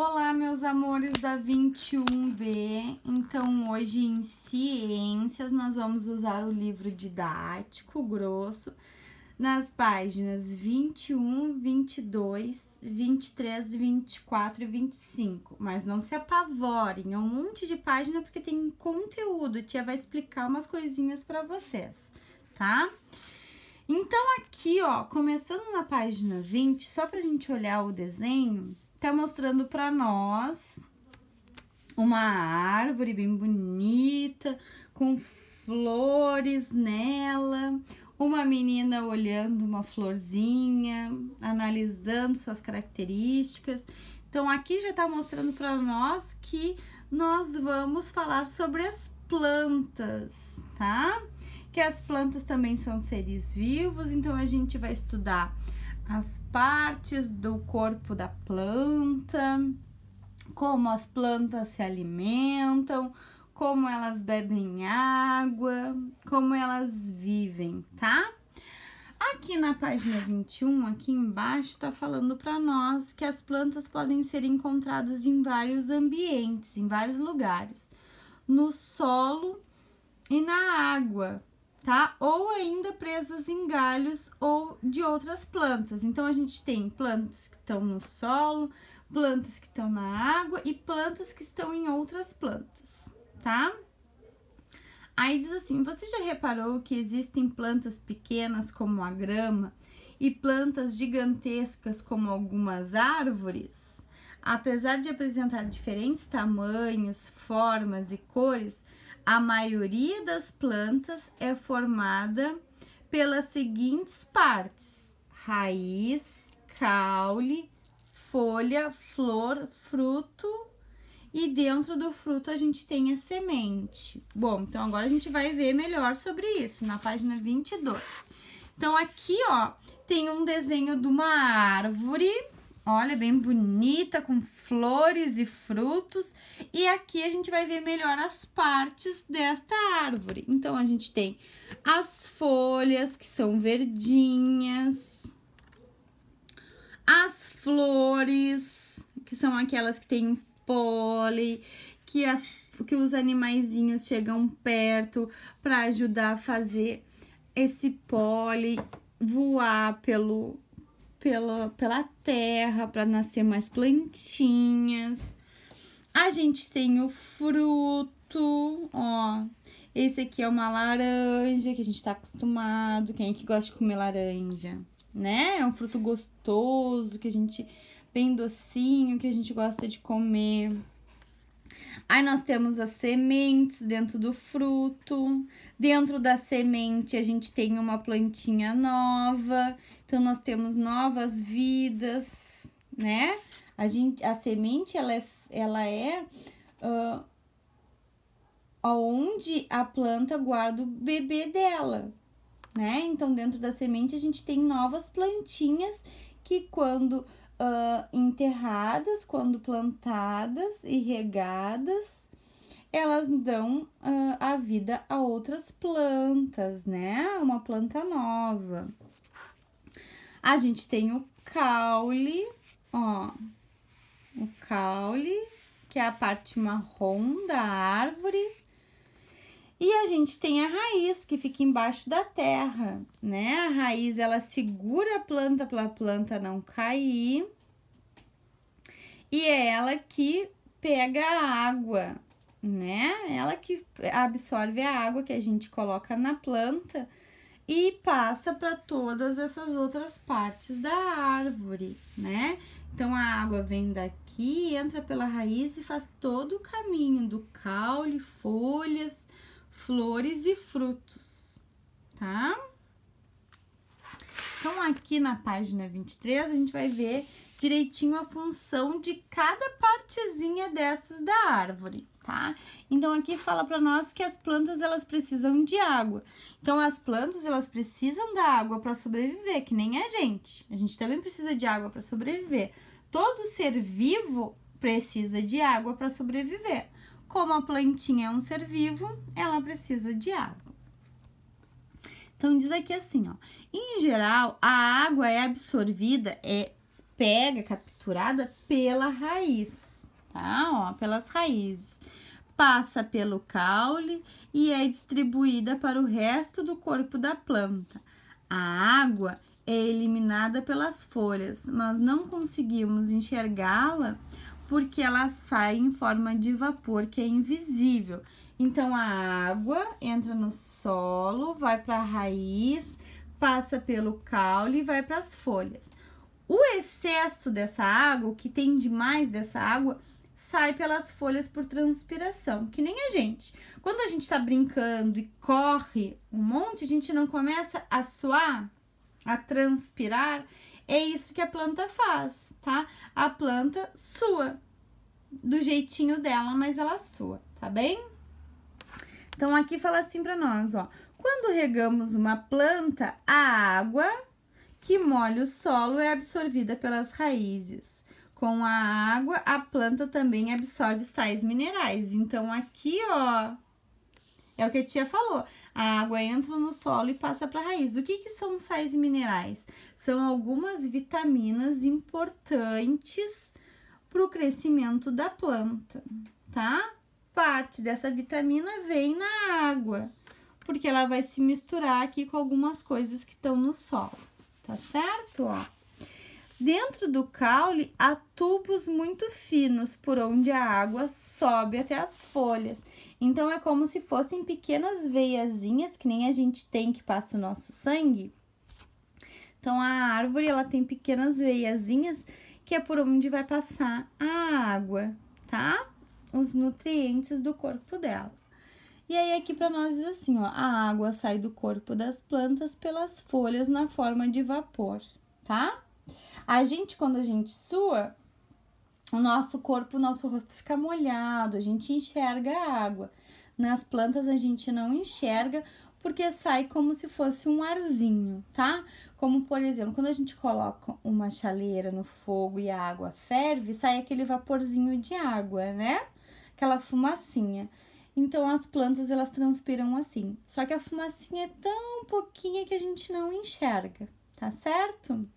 Olá, meus amores da 21B. Então, hoje em Ciências, nós vamos usar o livro didático grosso nas páginas 21, 22, 23, 24 e 25. Mas não se apavorem, é um monte de página porque tem conteúdo. tia vai explicar umas coisinhas para vocês, tá? Então, aqui, ó, começando na página 20, só pra gente olhar o desenho tá mostrando para nós uma árvore bem bonita, com flores nela, uma menina olhando uma florzinha, analisando suas características. Então aqui já está mostrando para nós que nós vamos falar sobre as plantas, tá? Que as plantas também são seres vivos, então a gente vai estudar as partes do corpo da planta, como as plantas se alimentam, como elas bebem água, como elas vivem, tá? Aqui na página 21, aqui embaixo, está falando para nós que as plantas podem ser encontradas em vários ambientes, em vários lugares, no solo e na água, tá? Ou ainda presas em galhos ou de outras plantas. Então, a gente tem plantas que estão no solo, plantas que estão na água e plantas que estão em outras plantas, tá? Aí diz assim: você já reparou que existem plantas pequenas como a grama e plantas gigantescas como algumas árvores? Apesar de apresentar diferentes tamanhos, formas e cores, a maioria das plantas é formada pelas seguintes partes: raiz, caule, folha, flor, fruto. E dentro do fruto a gente tem a semente. Bom, então agora a gente vai ver melhor sobre isso na página 22. Então aqui, ó, tem um desenho de uma árvore Olha, bem bonita, com flores e frutos. E aqui a gente vai ver melhor as partes desta árvore. Então, a gente tem as folhas, que são verdinhas. As flores, que são aquelas que têm pólen, que, as, que os animaizinhos chegam perto para ajudar a fazer esse pólen voar pelo pela, pela terra para nascer mais plantinhas. A gente tem o fruto, ó. Esse aqui é uma laranja que a gente tá acostumado. Quem é que gosta de comer laranja? Né? É um fruto gostoso que a gente bem docinho que a gente gosta de comer. Aí nós temos as sementes dentro do fruto. Dentro da semente a gente tem uma plantinha nova. Então nós temos novas vidas, né? A gente a semente ela é ela é uh, onde a planta guarda o bebê dela, né? Então dentro da semente a gente tem novas plantinhas que quando uh, enterradas quando plantadas e regadas, elas dão uh, a vida a outras plantas, né? Uma planta nova. A gente tem o caule, ó, o caule, que é a parte marrom da árvore, e a gente tem a raiz que fica embaixo da terra, né? A raiz ela segura a planta para a planta não cair. E é ela que pega a água, né? Ela que absorve a água que a gente coloca na planta e passa para todas essas outras partes da árvore, né? Então a água vem daqui, entra pela raiz e faz todo o caminho do caule, folhas, flores e frutos, tá? Então, aqui na página 23, a gente vai ver direitinho a função de cada partezinha dessas da árvore, tá? Então, aqui fala para nós que as plantas, elas precisam de água. Então, as plantas, elas precisam da água para sobreviver, que nem a gente. A gente também precisa de água para sobreviver. Todo ser vivo precisa de água para sobreviver. Como a plantinha é um ser vivo, ela precisa de água. Então, diz aqui assim, ó. Em geral, a água é absorvida, é pega, capturada pela raiz, tá? Ó, pelas raízes. Passa pelo caule e é distribuída para o resto do corpo da planta. A água é eliminada pelas folhas, mas não conseguimos enxergá-la porque ela sai em forma de vapor que é invisível. Então a água entra no solo, vai para a raiz, passa pelo caule e vai para as folhas. O excesso dessa água, o que tem demais dessa água, sai pelas folhas por transpiração, que nem a gente. Quando a gente está brincando e corre um monte, a gente não começa a suar, a transpirar. É isso que a planta faz, tá? A planta sua, do jeitinho dela, mas ela sua, tá bem? Então, aqui fala assim para nós, ó. Quando regamos uma planta, a água que molha o solo é absorvida pelas raízes. Com a água, a planta também absorve sais minerais. Então, aqui, ó, é o que a tia falou a água entra no solo e passa para a raiz. O que, que são sais minerais? São algumas vitaminas importantes para o crescimento da planta, tá? Parte dessa vitamina vem na água, porque ela vai se misturar aqui com algumas coisas que estão no solo, tá certo? Ó. Dentro do caule há tubos muito finos por onde a água sobe até as folhas. Então é como se fossem pequenas veiazinhas que nem a gente tem que passa o nosso sangue. Então a árvore ela tem pequenas veiazinhas que é por onde vai passar a água, tá? Os nutrientes do corpo dela. E aí aqui para nós diz assim, ó, a água sai do corpo das plantas pelas folhas na forma de vapor, tá? A gente, quando a gente sua, o nosso corpo, o nosso rosto fica molhado, a gente enxerga a água. Nas plantas a gente não enxerga porque sai como se fosse um arzinho, tá? Como por exemplo, quando a gente coloca uma chaleira no fogo e a água ferve, sai aquele vaporzinho de água, né? Aquela fumacinha. Então as plantas elas transpiram assim. Só que a fumacinha é tão pouquinha que a gente não enxerga, tá certo?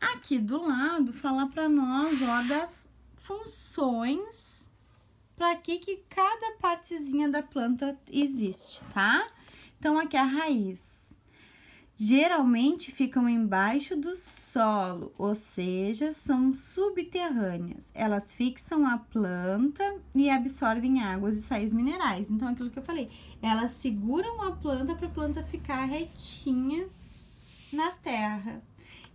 Aqui do lado, fala para nós, ó, das funções para que que cada partezinha da planta existe, tá? Então, aqui é a raiz. Geralmente ficam embaixo do solo, ou seja, são subterrâneas. Elas fixam a planta e absorvem águas e sais minerais. Então, aquilo que eu falei, elas seguram a planta para a planta ficar retinha na terra.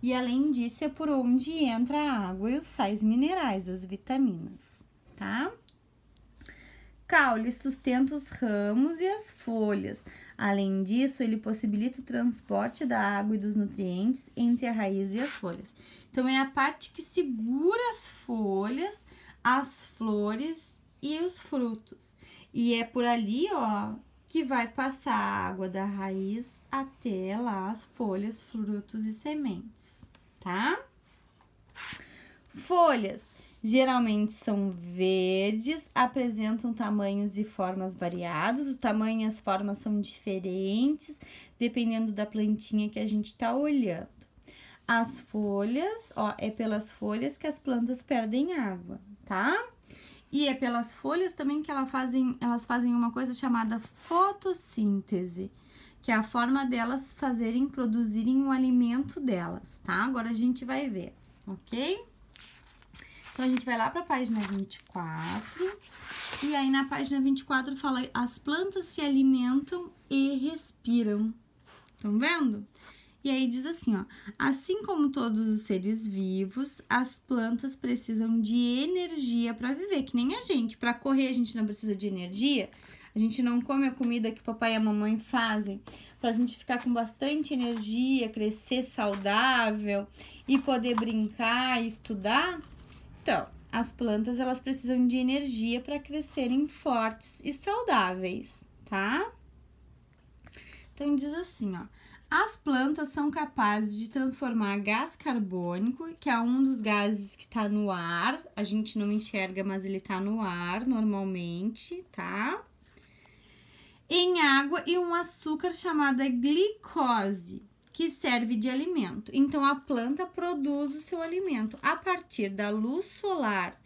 E além disso, é por onde entra a água e os sais minerais, as vitaminas, tá? Caule sustenta os ramos e as folhas. Além disso, ele possibilita o transporte da água e dos nutrientes entre a raiz e as folhas. Então, é a parte que segura as folhas, as flores e os frutos. E é por ali, ó, que vai passar a água da raiz até lá as folhas, frutos e sementes, tá? Folhas geralmente são verdes, apresentam tamanhos e formas variados. O tamanho e as formas são diferentes, dependendo da plantinha que a gente está olhando. As folhas, ó, é pelas folhas que as plantas perdem água, tá? E é pelas folhas também que elas fazem, elas fazem uma coisa chamada fotossíntese que é a forma delas fazerem, produzirem o alimento delas, tá? Agora a gente vai ver, ok? Então, a gente vai lá para a página 24, e aí na página 24 fala as plantas se alimentam e respiram. Estão vendo? E aí diz assim, ó: assim como todos os seres vivos, as plantas precisam de energia para viver, que nem a gente. Para correr a gente não precisa de energia a gente não come a comida que o papai e a mamãe fazem, para a gente ficar com bastante energia, crescer saudável e poder brincar e estudar. Então, as plantas elas precisam de energia para crescerem fortes e saudáveis, tá? Então diz assim, ó. As plantas são capazes de transformar gás carbônico, que é um dos gases que está no ar. A gente não enxerga, mas ele está no ar normalmente, tá? em água e um açúcar chamada glicose, que serve de alimento. Então, a planta produz o seu alimento a partir da luz solar,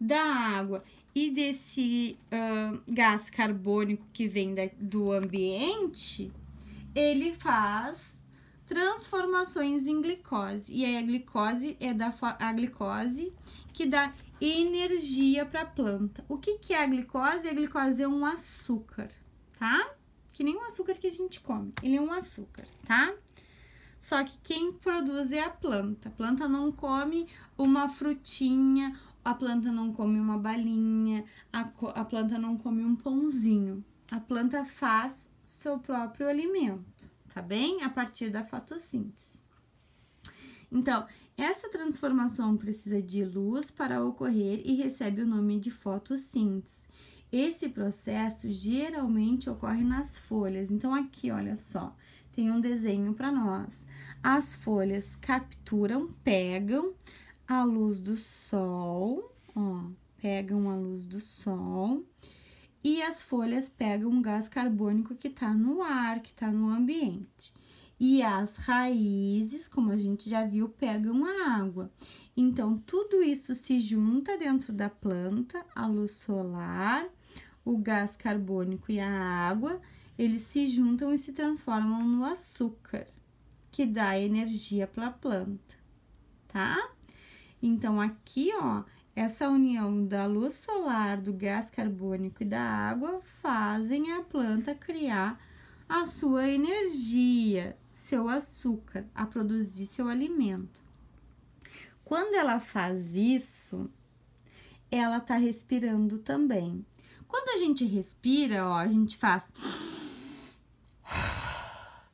da água e desse uh, gás carbônico que vem da, do ambiente, ele faz transformações em glicose. E aí a glicose é da a glicose que dá energia para a planta. O que, que é a glicose? A glicose é um açúcar tá? Que nem o açúcar que a gente come, ele é um açúcar, tá? Só que quem produz é a planta. A planta não come uma frutinha, a planta não come uma balinha, a, a planta não come um pãozinho. A planta faz seu próprio alimento, tá bem? A partir da fotossíntese. Então, essa transformação precisa de luz para ocorrer e recebe o nome de fotossíntese. Esse processo geralmente ocorre nas folhas. Então, aqui, olha só, tem um desenho para nós. As folhas capturam, pegam a luz do sol, ó, pegam a luz do sol e as folhas pegam o gás carbônico que está no ar, que está no ambiente. E as raízes, como a gente já viu, pegam a água. Então, tudo isso se junta dentro da planta, a luz solar, o gás carbônico e a água, eles se juntam e se transformam no açúcar, que dá energia para a planta, tá? Então, aqui, ó, essa união da luz solar, do gás carbônico e da água fazem a planta criar a sua energia, seu açúcar, a produzir seu alimento. Quando ela faz isso, ela tá respirando também. Quando a gente respira, ó, a gente faz.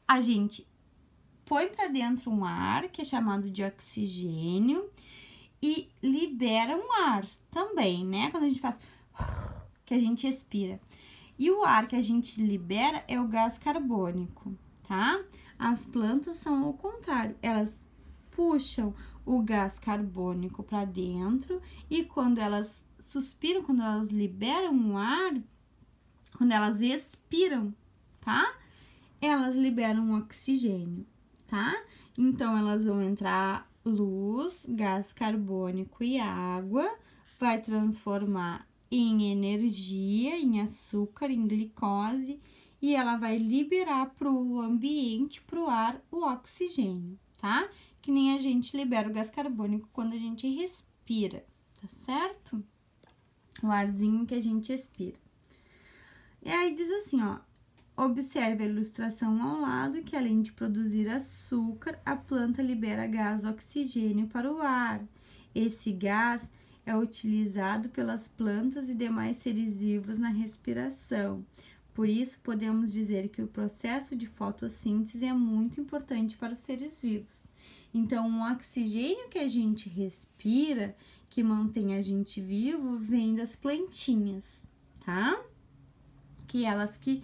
A gente põe para dentro um ar, que é chamado de oxigênio, e libera um ar também, né? Quando a gente faz. que a gente expira. E o ar que a gente libera é o gás carbônico, tá? As plantas são o contrário, elas puxam o gás carbônico para dentro e quando elas suspiram, quando elas liberam o ar, quando elas expiram, tá? Elas liberam oxigênio, tá? Então elas vão entrar luz, gás carbônico e água, vai transformar em energia, em açúcar, em glicose e ela vai liberar para o ambiente, para o ar, o oxigênio, tá? Que nem a gente libera o gás carbônico quando a gente respira, tá certo? O arzinho que a gente expira. E aí diz assim, ó. Observe a ilustração ao lado que, além de produzir açúcar, a planta libera gás oxigênio para o ar. Esse gás é utilizado pelas plantas e demais seres vivos na respiração. Por isso, podemos dizer que o processo de fotossíntese é muito importante para os seres vivos. Então, o oxigênio que a gente respira, que mantém a gente vivo, vem das plantinhas, tá? Que elas que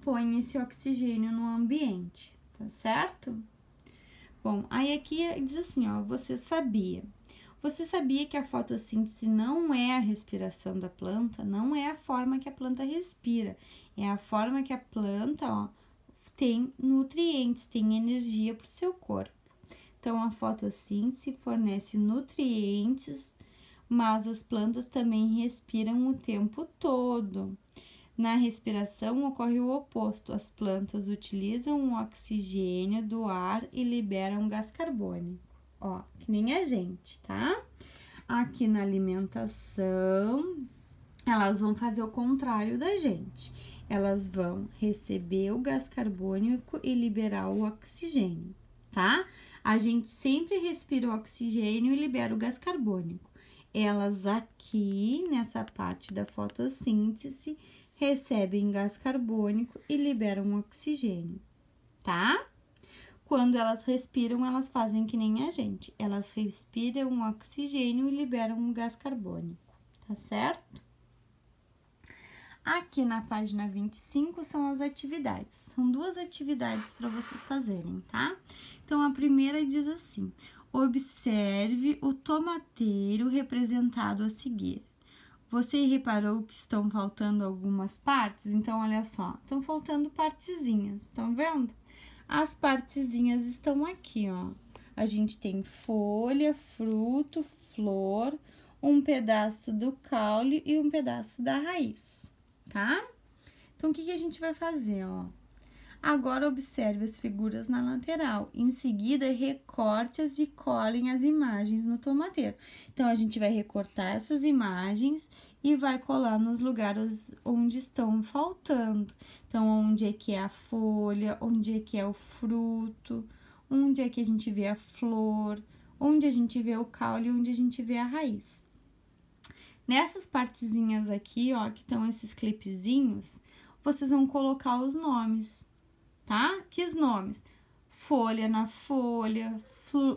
põem esse oxigênio no ambiente, tá certo? Bom, aí aqui diz assim, ó, você sabia. Você sabia que a fotossíntese não é a respiração da planta, não é a forma que a planta respira, é a forma que a planta ó, tem nutrientes, tem energia para o seu corpo. Então, a fotossíntese fornece nutrientes, mas as plantas também respiram o tempo todo. Na respiração ocorre o oposto: as plantas utilizam o oxigênio do ar e liberam gás carbônico, ó, que nem a gente, tá? Aqui na alimentação, elas vão fazer o contrário da gente elas vão receber o gás carbônico e liberar o oxigênio, tá? A gente sempre respira o oxigênio e libera o gás carbônico. Elas aqui, nessa parte da fotossíntese, recebem gás carbônico e liberam oxigênio, tá? Quando elas respiram, elas fazem que nem a gente. Elas respiram oxigênio e liberam o gás carbônico, tá certo? Aqui na página 25 são as atividades. São duas atividades para vocês fazerem, tá? Então, a primeira diz assim: observe o tomateiro representado a seguir. Você reparou que estão faltando algumas partes? Então, olha só, estão faltando partezinhas, estão vendo? As partezinhas estão aqui, ó. A gente tem folha, fruto, flor, um pedaço do caule e um pedaço da raiz tá? Então, o que, que a gente vai fazer, ó? Agora, observe as figuras na lateral. Em seguida, recorte-as e colhem as imagens no tomateiro. Então, a gente vai recortar essas imagens e vai colar nos lugares onde estão faltando. Então, onde é que é a folha, onde é que é o fruto, onde é que a gente vê a flor, onde a gente vê o caule, onde a gente vê a raiz. Nessas partezinhas aqui, ó, que estão esses clipezinhos, vocês vão colocar os nomes, tá? Que os nomes? Folha na folha,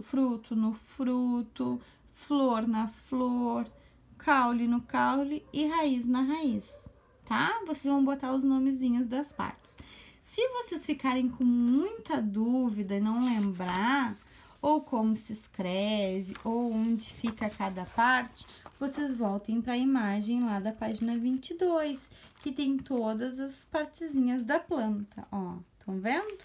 fruto no fruto, flor na flor, caule no caule e raiz na raiz, tá? Vocês vão botar os nomezinhos das partes. Se vocês ficarem com muita dúvida e não lembrar, ou como se escreve, ou onde fica cada parte, vocês voltem para a imagem lá da página 22, que tem todas as partezinhas da planta, ó. Estão vendo?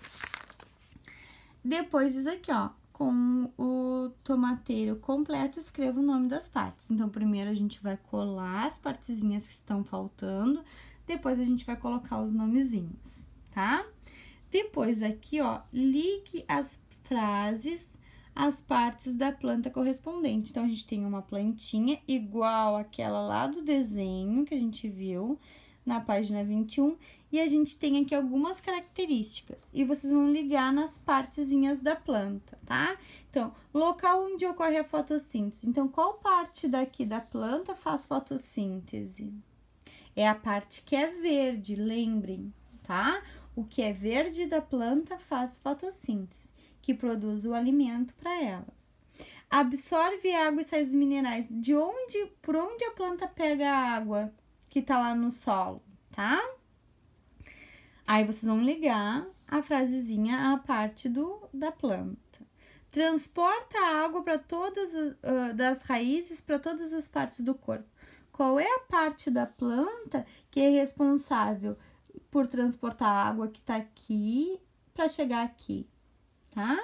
Depois diz aqui, ó, com o tomateiro completo, escreva o nome das partes. Então, primeiro a gente vai colar as partezinhas que estão faltando, depois a gente vai colocar os nomezinhos, tá? Depois aqui, ó, ligue as frases as partes da planta correspondente. Então, a gente tem uma plantinha igual àquela lá do desenho que a gente viu na página 21, e a gente tem aqui algumas características, e vocês vão ligar nas partezinhas da planta, tá? Então, local onde ocorre a fotossíntese. Então, qual parte daqui da planta faz fotossíntese? É a parte que é verde, lembrem, tá? O que é verde da planta faz fotossíntese que produz o alimento para elas. Absorve água e sais minerais. De onde, por onde a planta pega a água que está lá no solo, tá? Aí vocês vão ligar a frasezinha à parte do, da planta. Transporta a água para todas uh, das raízes para todas as partes do corpo. Qual é a parte da planta que é responsável por transportar a água que está aqui para chegar aqui? tá?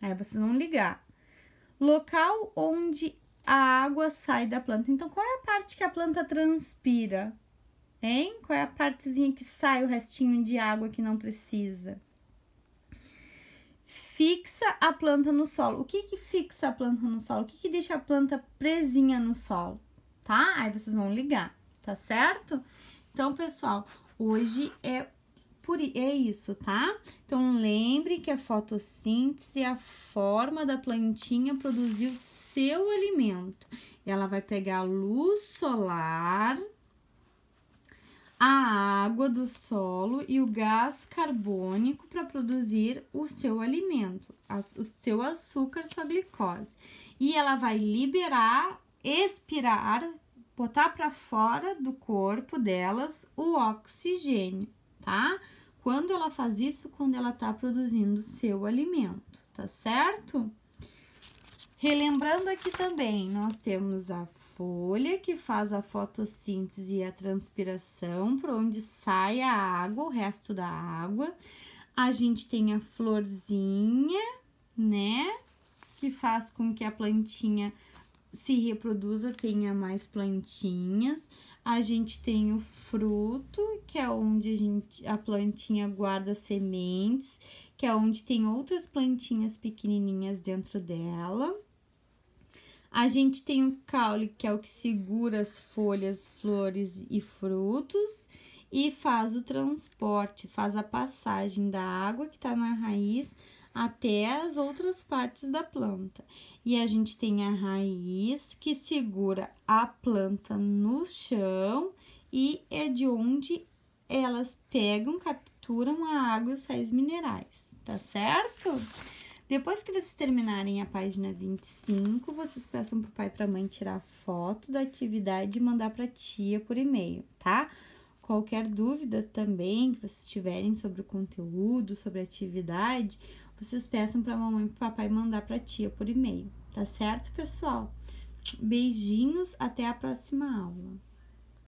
Aí vocês vão ligar. Local onde a água sai da planta. Então, qual é a parte que a planta transpira? Hein? Qual é a partezinha que sai o restinho de água que não precisa? Fixa a planta no solo. O que que fixa a planta no solo? O que que deixa a planta presinha no solo? Tá? Aí vocês vão ligar, tá certo? Então, pessoal, hoje é por, é isso, tá? Então, lembre que a fotossíntese é a forma da plantinha produzir o seu alimento. Ela vai pegar a luz solar, a água do solo e o gás carbônico para produzir o seu alimento, o seu açúcar, sua glicose. E ela vai liberar, expirar, botar para fora do corpo delas o oxigênio tá? Quando ela faz isso? Quando ela tá produzindo seu alimento, tá certo? Relembrando aqui também, nós temos a folha que faz a fotossíntese e a transpiração, por onde sai a água, o resto da água. A gente tem a florzinha, né? Que faz com que a plantinha se reproduza, tenha mais plantinhas. A gente tem o fruto, que é onde a, gente, a plantinha guarda sementes, que é onde tem outras plantinhas pequenininhas dentro dela. A gente tem o caule, que é o que segura as folhas, flores e frutos e faz o transporte, faz a passagem da água que está na raiz até as outras partes da planta. E a gente tem a raiz que segura a planta no chão e é de onde elas pegam, capturam a água e os sais minerais, tá certo? Depois que vocês terminarem a página 25, vocês peçam pro pai e pra mãe tirar foto da atividade e mandar pra tia por e-mail, tá? Qualquer dúvida também que vocês tiverem sobre o conteúdo, sobre a atividade, vocês peçam para mamãe e papai mandar para tia por e-mail, tá certo, pessoal? Beijinhos, até a próxima aula.